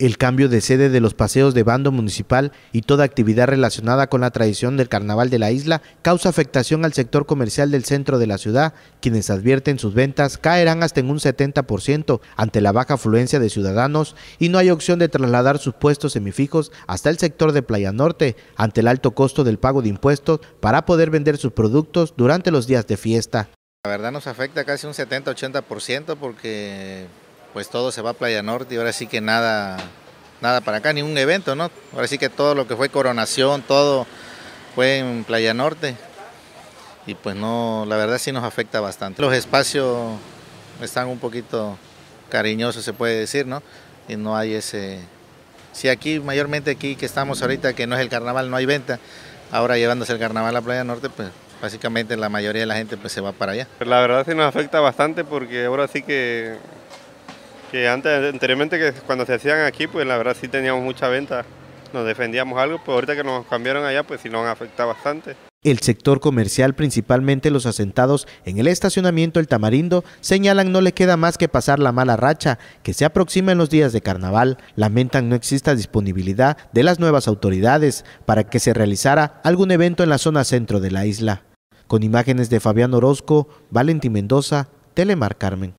El cambio de sede de los paseos de bando municipal y toda actividad relacionada con la tradición del carnaval de la isla causa afectación al sector comercial del centro de la ciudad, quienes advierten sus ventas caerán hasta en un 70% ante la baja afluencia de ciudadanos y no hay opción de trasladar sus puestos semifijos hasta el sector de Playa Norte ante el alto costo del pago de impuestos para poder vender sus productos durante los días de fiesta. La verdad nos afecta casi un 70-80% porque pues todo se va a Playa Norte y ahora sí que nada, nada para acá, ni ningún evento, ¿no? Ahora sí que todo lo que fue coronación, todo fue en Playa Norte. Y pues no, la verdad sí nos afecta bastante. Los espacios están un poquito cariñosos, se puede decir, ¿no? Y no hay ese... Si aquí, mayormente aquí que estamos ahorita, que no es el carnaval, no hay venta, ahora llevándose el carnaval a Playa Norte, pues básicamente la mayoría de la gente pues se va para allá. la verdad sí nos afecta bastante porque ahora sí que que antes, anteriormente, que cuando se hacían aquí, pues la verdad sí teníamos mucha venta, nos defendíamos algo, pues ahorita que nos cambiaron allá, pues sí nos afecta bastante. El sector comercial, principalmente los asentados en el estacionamiento El Tamarindo, señalan no le queda más que pasar la mala racha que se aproxima en los días de carnaval. Lamentan no exista disponibilidad de las nuevas autoridades para que se realizara algún evento en la zona centro de la isla. Con imágenes de Fabián Orozco, Valentín Mendoza, Telemar Carmen.